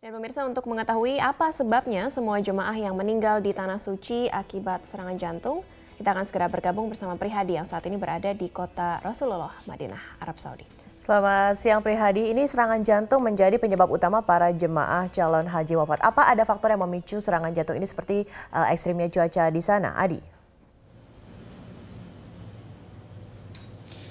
Dan pemirsa untuk mengetahui apa sebabnya semua jemaah yang meninggal di Tanah Suci akibat serangan jantung, kita akan segera bergabung bersama Prihadi yang saat ini berada di kota Rasulullah, Madinah, Arab Saudi. Selamat siang Prihadi, ini serangan jantung menjadi penyebab utama para jemaah calon haji wafat. Apa ada faktor yang memicu serangan jantung ini seperti uh, ekstrimnya cuaca di sana, Adi?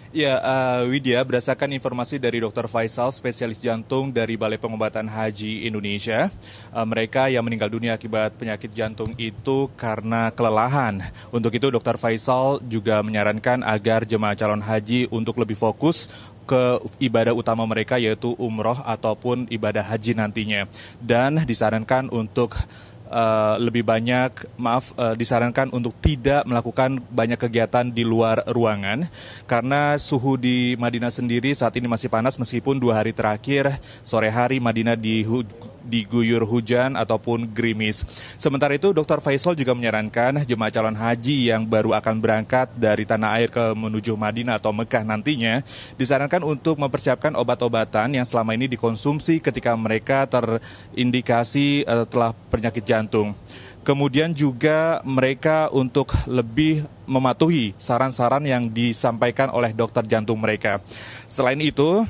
Ya, uh, Widya, berdasarkan informasi dari Dr. Faisal, spesialis jantung dari Balai Pengobatan Haji Indonesia, uh, mereka yang meninggal dunia akibat penyakit jantung itu karena kelelahan. Untuk itu, Dr. Faisal juga menyarankan agar jemaah calon haji untuk lebih fokus ke ibadah utama mereka yaitu umroh ataupun ibadah haji nantinya. Dan disarankan untuk uh, lebih banyak maaf uh, disarankan untuk tidak melakukan banyak kegiatan di luar ruangan karena suhu di Madinah sendiri saat ini masih panas meskipun dua hari terakhir sore hari Madinah di diguyur hujan ataupun gerimis. Sementara itu Dr. Faisal juga menyarankan jemaah calon haji yang baru akan berangkat dari tanah air ke menuju Madinah atau Mekah nantinya disarankan untuk mempersiapkan obat-obatan yang selama ini dikonsumsi ketika mereka terindikasi eh, telah penyakit jantung. Kemudian juga mereka untuk lebih mematuhi saran-saran yang disampaikan oleh dokter jantung mereka. Selain itu,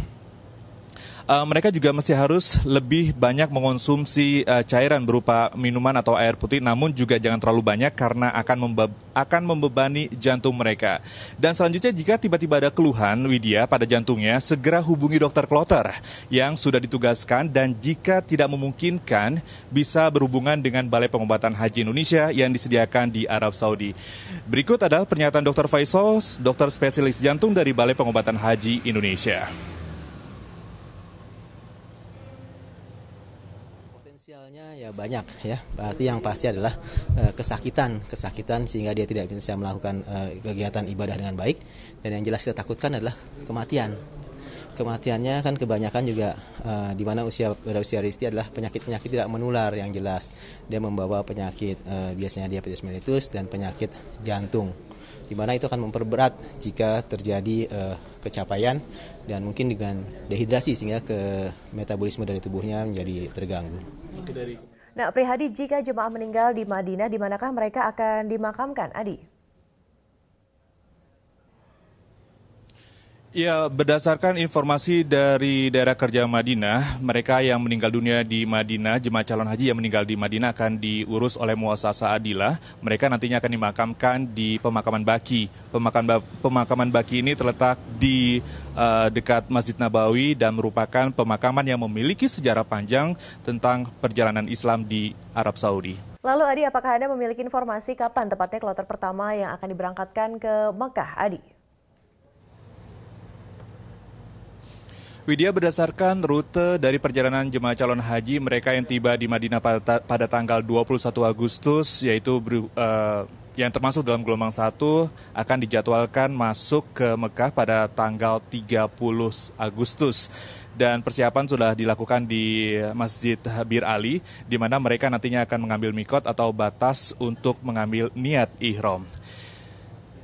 uh, mereka juga masih harus lebih banyak mengonsumsi uh, cairan berupa minuman atau air putih, namun juga jangan terlalu banyak karena akan membe akan membebani jantung mereka. Dan selanjutnya jika tiba-tiba ada keluhan Widya pada jantungnya, segera hubungi dokter kloter yang sudah ditugaskan dan jika tidak memungkinkan bisa berhubungan dengan Balai Pengobatan Haji Indonesia yang disediakan di Arab Saudi. Berikut adalah pernyataan Dokter Faisal, dokter spesialis jantung dari Balai Pengobatan Haji Indonesia. Potensialnya ya banyak ya. Berarti yang pasti adalah uh, kesakitan, kesakitan sehingga dia tidak bisa melakukan uh, kegiatan ibadah dengan baik. Dan yang jelas kita takutkan adalah kematian. Kematiannya kan kebanyakan juga uh, di mana usia pada usia risti adalah penyakit-penyakit tidak menular yang jelas. Dia membawa penyakit uh, biasanya diabetes mellitus dan penyakit jantung. Di mana itu akan memperberat jika terjadi uh, kecapaian dan mungkin dengan dehidrasi sehingga ke metabolisme dari tubuhnya menjadi terganggu. Nah, Prihadi, jika jemaah meninggal di Madinah, di manakah mereka akan dimakamkan, Adi? Ya, berdasarkan informasi dari daerah kerja Madinah, mereka yang meninggal dunia di Madinah, jemaah calon haji yang meninggal di Madinah akan diurus oleh muasasa Adilah. Mereka nantinya akan dimakamkan di pemakaman Baki. Pemakaman, pemakaman Baki ini terletak di uh, dekat Masjid Nabawi dan merupakan pemakaman yang memiliki sejarah panjang tentang perjalanan Islam di Arab Saudi. Lalu Adi, apakah Anda memiliki informasi kapan tepatnya kloter pertama yang akan diberangkatkan ke Mekah, Adi? Widya berdasarkan rute dari perjalanan jemaah calon haji mereka yang tiba di Madinah pada, pada tanggal 21 Agustus yaitu uh, yang termasuk dalam gelombang 1 akan dijadwalkan masuk ke Mekah pada tanggal 30 Agustus dan persiapan sudah dilakukan di Masjid Bir Ali di mana mereka nantinya akan mengambil mikot atau batas untuk mengambil niat ihram.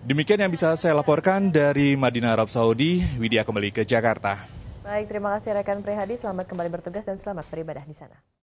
Demikian yang bisa saya laporkan dari Madinah Arab Saudi. Widya kembali ke Jakarta. Baik, terima kasih rekan Prihadi. Selamat kembali bertugas dan selamat beribadah di sana.